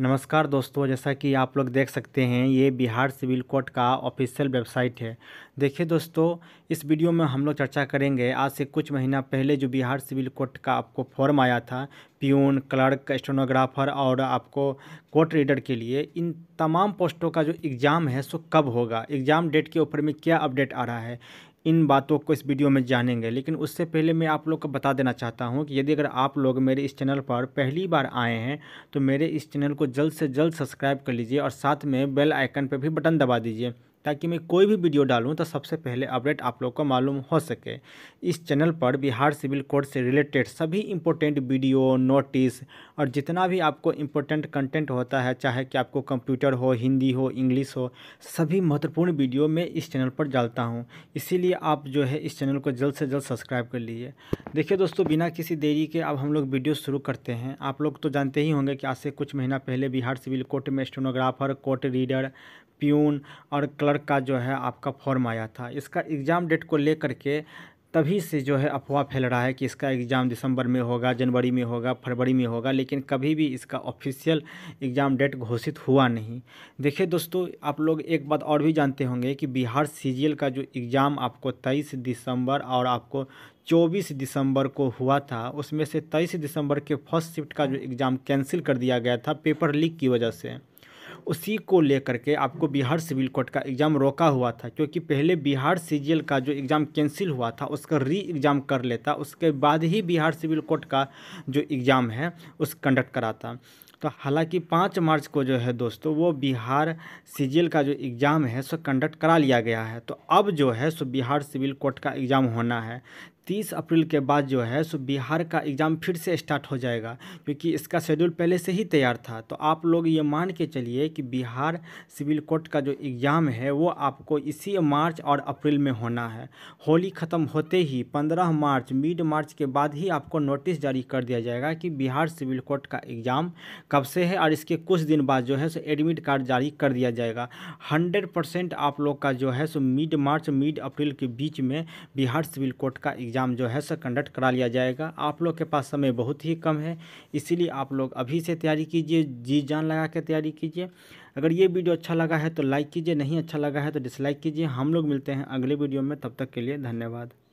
नमस्कार दोस्तों जैसा कि आप लोग देख सकते हैं ये बिहार सिविल कोर्ट का ऑफिशियल वेबसाइट है देखिए दोस्तों इस वीडियो में हम लोग चर्चा करेंगे आज से कुछ महीना पहले जो बिहार सिविल कोर्ट का आपको फॉर्म आया था प्यून क्लर्क स्टोनोग्राफर और आपको कोर्ट रीडर के लिए इन तमाम पोस्टों का जो एग्ज़ाम है सो कब होगा एग्ज़ाम डेट के ऊपर में क्या अपडेट आ रहा है इन बातों को इस वीडियो में जानेंगे लेकिन उससे पहले मैं आप लोग को बता देना चाहता हूँ कि यदि अगर आप लोग मेरे इस चैनल पर पहली बार आए हैं तो मेरे इस चैनल को जल्द से जल्द सब्सक्राइब कर लीजिए और साथ में बेल आइकन पर भी बटन दबा दीजिए ताकि मैं कोई भी वीडियो डालूं तो सबसे पहले अपडेट आप लोग को मालूम हो सके इस चैनल पर बिहार सिविल कोड से रिलेटेड सभी इंपॉर्टेंट वीडियो नोटिस और जितना भी आपको इम्पोर्टेंट कंटेंट होता है चाहे कि आपको कंप्यूटर हो हिंदी हो इंग्लिश हो सभी महत्वपूर्ण वीडियो मैं इस चैनल पर डालता हूँ इसीलिए आप जो है इस चैनल को जल्द से जल्द सब्सक्राइब कर लीजिए देखिए दोस्तों बिना किसी देरी के अब हम लोग वीडियो शुरू करते हैं आप लोग तो जानते ही होंगे कि आज से कुछ महीना पहले बिहार सिविल कोर्ट में स्टेनोग्राफर कोर्ट रीडर प्यून और क्लर्क का जो है आपका फॉर्म आया था इसका एग्ज़ाम डेट को लेकर के तभी से जो है अफवाह फैल रहा है कि इसका एग्ज़ाम दिसंबर में होगा जनवरी में होगा फरवरी में होगा लेकिन कभी भी इसका ऑफिशियल एग्ज़ाम डेट घोषित हुआ नहीं देखिए दोस्तों आप लोग एक बात और भी जानते होंगे कि बिहार सी का जो एग्ज़ाम आपको तेईस दिसंबर और आपको चौबीस दिसंबर को हुआ था उसमें से तेईस दिसंबर के फर्स्ट शिफ्ट का जो एग्ज़ाम कैंसिल कर दिया गया था पेपर लीक की वजह से उसी को लेकर के आपको बिहार सिविल कोर्ट का एग्ज़ाम रोका हुआ था क्योंकि पहले बिहार सी का जो एग्ज़ाम कैंसिल हुआ था उसका री एग्ज़ाम कर लेता उसके बाद ही बिहार सिविल कोर्ट का जो एग्ज़ाम है उस कंडक्ट कराता तो हालांकि पाँच मार्च को जो है दोस्तों वो बिहार सी का जो एग्ज़ाम है सो कंडक्ट करा लिया गया है तो अब जो है सो बिहार सिविल कोर्ट का एग्ज़ाम होना है तीस अप्रैल के बाद जो है सो बिहार का एग्ज़ाम फिर से स्टार्ट हो जाएगा क्योंकि इसका शेड्यूल पहले से ही तैयार था तो आप लोग ये मान के चलिए कि बिहार सिविल कोर्ट का जो एग्ज़ाम है वो आपको इसी मार्च और अप्रैल में होना है होली ख़त्म होते ही पंद्रह मार्च मिड मार्च के बाद ही आपको नोटिस जारी कर दिया जाएगा कि बिहार सिविल कोर्ट का एग्ज़ाम कब से है और इसके कुछ दिन बाद जो है सो एडमिट कार्ड जारी कर दिया जाएगा हंड्रेड आप लोग का जो है सो मिड मार्च मिड अप्रैल के बीच में बिहार सिविल कोर्ट का एग्ज़ाम एग्ज़ाम जो है सर कंडक्ट करा लिया जाएगा आप लोग के पास समय बहुत ही कम है इसीलिए आप लोग अभी से तैयारी कीजिए जी जान लगा के तैयारी कीजिए अगर ये वीडियो अच्छा लगा है तो लाइक कीजिए नहीं अच्छा लगा है तो डिसलाइक कीजिए हम लोग मिलते हैं अगले वीडियो में तब तक के लिए धन्यवाद